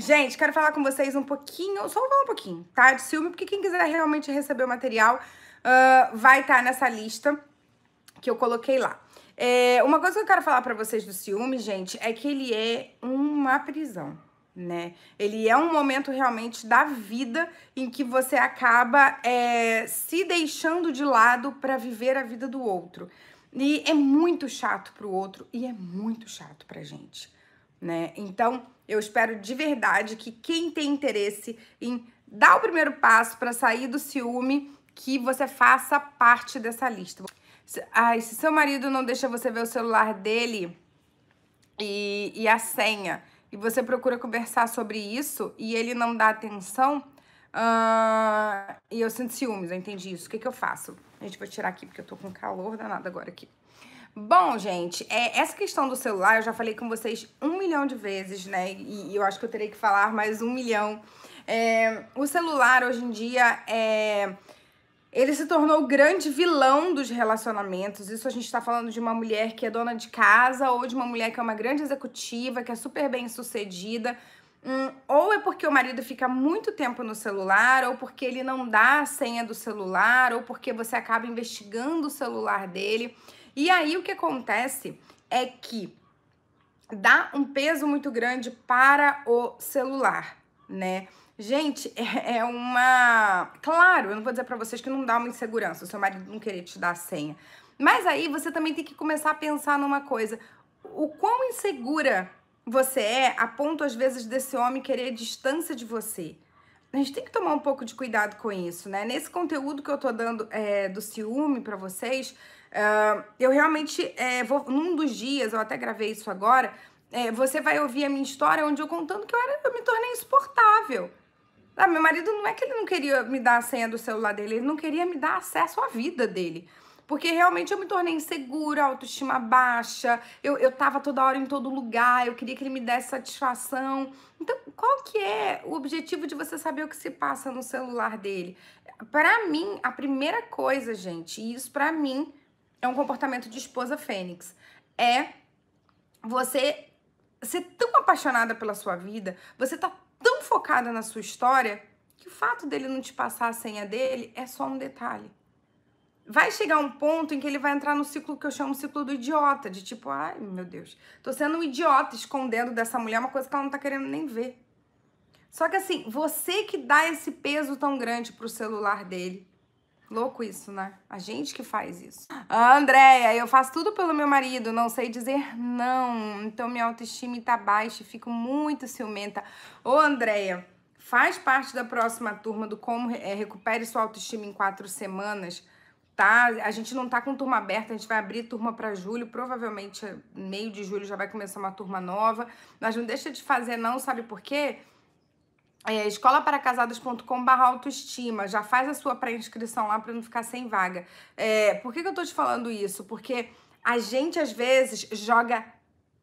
Gente, quero falar com vocês um pouquinho, só um pouquinho, tá? De ciúme, porque quem quiser realmente receber o material uh, vai estar tá nessa lista que eu coloquei lá. É, uma coisa que eu quero falar para vocês do ciúme, gente, é que ele é uma prisão, né? Ele é um momento realmente da vida em que você acaba é, se deixando de lado para viver a vida do outro. E é muito chato pro outro e é muito chato pra gente né? Então, eu espero de verdade que quem tem interesse em dar o primeiro passo para sair do ciúme, que você faça parte dessa lista. Ai, se seu marido não deixa você ver o celular dele e, e a senha, e você procura conversar sobre isso e ele não dá atenção, uh, e eu sinto ciúmes, eu entendi isso. O que, que eu faço? A gente vai tirar aqui porque eu tô com calor danado agora aqui. Bom, gente, é, essa questão do celular eu já falei com vocês um milhão de vezes, né? E, e eu acho que eu terei que falar mais um milhão. É, o celular hoje em dia é. Ele se tornou o grande vilão dos relacionamentos. Isso a gente está falando de uma mulher que é dona de casa ou de uma mulher que é uma grande executiva, que é super bem sucedida, Hum, ou é porque o marido fica muito tempo no celular, ou porque ele não dá a senha do celular, ou porque você acaba investigando o celular dele. E aí o que acontece é que dá um peso muito grande para o celular, né? Gente, é uma. Claro, eu não vou dizer para vocês que não dá uma insegurança o seu marido não querer te dar a senha. Mas aí você também tem que começar a pensar numa coisa: o quão insegura você é a ponto, às vezes, desse homem querer distância de você. A gente tem que tomar um pouco de cuidado com isso, né? Nesse conteúdo que eu tô dando é, do ciúme para vocês, uh, eu realmente é, vou. Num dos dias, eu até gravei isso agora, é, você vai ouvir a minha história onde eu contando que eu, era, eu me tornei insuportável. Ah, meu marido não é que ele não queria me dar a senha do celular dele, ele não queria me dar acesso à vida dele. Porque realmente eu me tornei insegura, autoestima baixa, eu, eu tava toda hora em todo lugar, eu queria que ele me desse satisfação. Então, qual que é o objetivo de você saber o que se passa no celular dele? Para mim, a primeira coisa, gente, e isso para mim é um comportamento de esposa fênix, é você ser tão apaixonada pela sua vida, você tá tão focada na sua história, que o fato dele não te passar a senha dele é só um detalhe vai chegar um ponto em que ele vai entrar no ciclo que eu chamo ciclo do idiota, de tipo, ai meu Deus, tô sendo um idiota escondendo dessa mulher uma coisa que ela não tá querendo nem ver. Só que assim, você que dá esse peso tão grande pro celular dele. Louco isso, né? A gente que faz isso. Andréia, eu faço tudo pelo meu marido, não sei dizer não. Então minha autoestima tá baixa e fico muito ciumenta. Ô, Andréia, faz parte da próxima turma do Como é, Recupere Sua Autoestima em Quatro Semanas tá? A gente não tá com turma aberta, a gente vai abrir turma para julho, provavelmente é, meio de julho já vai começar uma turma nova, mas não deixa de fazer não, sabe por quê? É, escolaparacasados.com barra autoestima, já faz a sua pré-inscrição lá para não ficar sem vaga. É, por que, que eu tô te falando isso? Porque a gente às vezes joga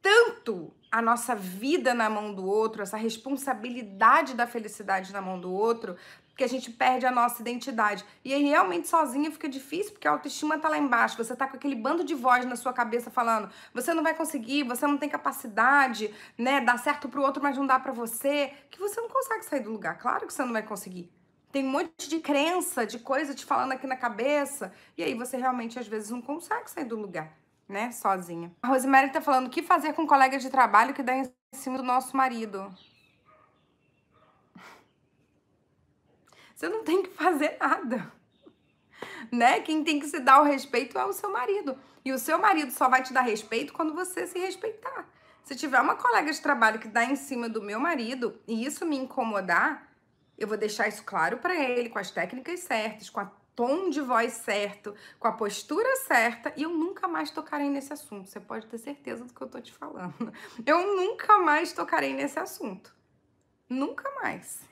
tanto a nossa vida na mão do outro, essa responsabilidade da felicidade na mão do outro, porque a gente perde a nossa identidade. E aí realmente sozinha fica difícil, porque a autoestima tá lá embaixo, você tá com aquele bando de voz na sua cabeça falando: "Você não vai conseguir, você não tem capacidade, né? Dá certo pro outro, mas não dá para você", que você não consegue sair do lugar. Claro que você não vai conseguir. Tem um monte de crença, de coisa te falando aqui na cabeça, e aí você realmente às vezes não consegue sair do lugar, né, sozinha. A Rosemary tá falando: "O que fazer com um colega de trabalho que dá em cima do nosso marido?" Você não tem que fazer nada. Né? Quem tem que se dar o respeito é o seu marido. E o seu marido só vai te dar respeito quando você se respeitar. Se tiver uma colega de trabalho que dá em cima do meu marido e isso me incomodar, eu vou deixar isso claro para ele com as técnicas certas, com a tom de voz certo, com a postura certa, e eu nunca mais tocarei nesse assunto. Você pode ter certeza do que eu tô te falando. Eu nunca mais tocarei nesse assunto. Nunca mais.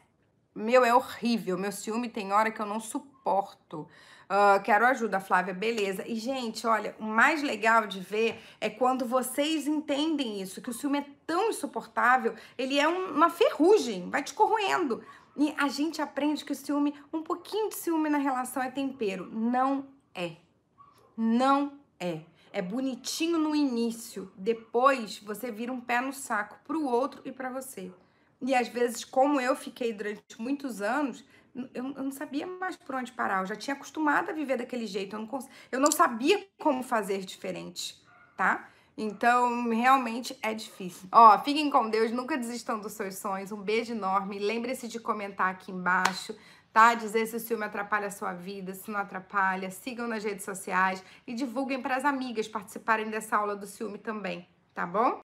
Meu, é horrível. Meu ciúme tem hora que eu não suporto. Uh, quero ajuda, Flávia. Beleza. E, gente, olha, o mais legal de ver é quando vocês entendem isso, que o ciúme é tão insuportável, ele é um, uma ferrugem, vai te corroendo. E a gente aprende que o ciúme, um pouquinho de ciúme na relação é tempero. Não é. Não é. É bonitinho no início, depois você vira um pé no saco pro outro e para você. E às vezes, como eu fiquei durante muitos anos, eu, não sabia mais por onde parar. Eu já tinha acostumado a viver daquele jeito. Eu não, cons... eu não sabia como fazer diferente, tá? Então, realmente é difícil. Ó, fiquem com Deus, nunca desistam dos seus sonhos. Um beijo enorme. Lembre-se de comentar aqui embaixo, tá? Dizer se o filme atrapalha a sua vida, se não atrapalha. Sigam nas redes sociais e divulguem para as amigas participarem dessa aula do ciúme também, tá bom?